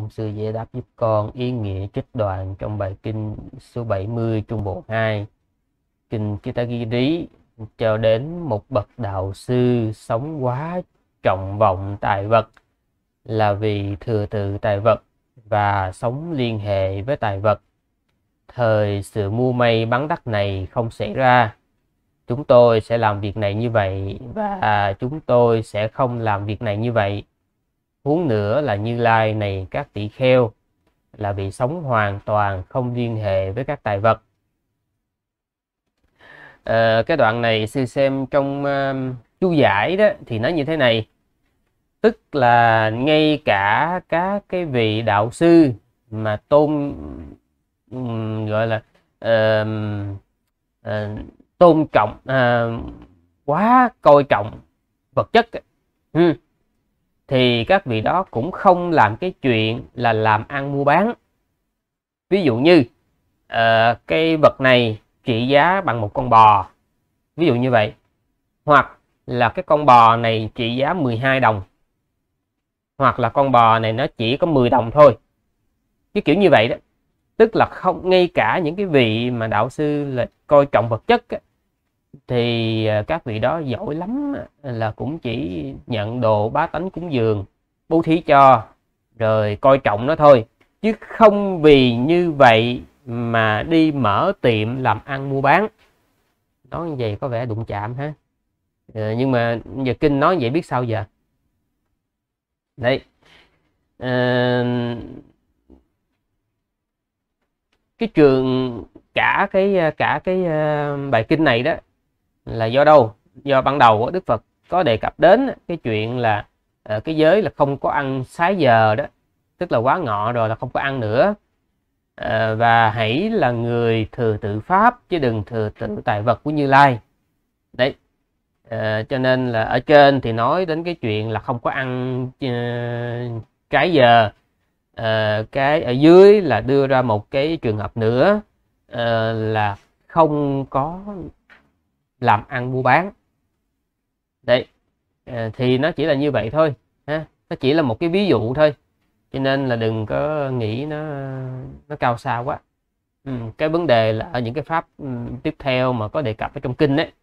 mong sư giải đáp giúp con ý nghĩa trích đoạn trong bài kinh số 70 trung bộ 2 kinh kita ghi lý cho đến một bậc đạo sư sống quá trọng vọng tài vật là vì thừa tự tài vật và sống liên hệ với tài vật. Thời sự mua mây bắn đắt này không xảy ra. Chúng tôi sẽ làm việc này như vậy và chúng tôi sẽ không làm việc này như vậy huống nữa là như lai này các tỷ kheo là bị sống hoàn toàn không liên hệ với các tài vật à, cái đoạn này sư xem trong uh, chú giải đó thì nó như thế này tức là ngay cả các cái vị đạo sư mà tôn um, gọi là uh, uh, tôn trọng uh, quá coi trọng vật chất uh, thì các vị đó cũng không làm cái chuyện là làm ăn mua bán ví dụ như uh, cái vật này trị giá bằng một con bò ví dụ như vậy hoặc là cái con bò này trị giá 12 đồng hoặc là con bò này nó chỉ có 10 đồng thôi cái kiểu như vậy đó tức là không ngay cả những cái vị mà đạo sư là coi trọng vật chất ấy, thì à, các vị đó giỏi lắm là cũng chỉ nhận đồ bá tánh cúng dường bố thí cho rồi coi trọng nó thôi chứ không vì như vậy mà đi mở tiệm làm ăn mua bán nói như vậy có vẻ đụng chạm ha ờ, nhưng mà giờ kinh nói vậy biết sao giờ đấy à, ờ, cái trường cả cái à, cả cái à, bài kinh này đó là do đâu do ban đầu của Đức Phật có đề cập đến cái chuyện là ờ, cái giới là không có ăn sái giờ đó tức là quá ngọ rồi là không có ăn nữa ờ, và hãy là người thừa tự pháp chứ đừng thừa tự tài vật của Như Lai đấy à, cho nên là ở trên thì nói đến cái chuyện là không có ăn trái giờ à, cái ở dưới là đưa ra một cái trường hợp nữa à, là không có làm ăn mua bán đấy ờ, thì nó chỉ là như vậy thôi ha nó chỉ là một cái ví dụ thôi cho nên là đừng có nghĩ nó nó cao xa quá ừ, cái vấn đề là ở những cái pháp ừ, tiếp theo mà có đề cập ở trong kinh đấy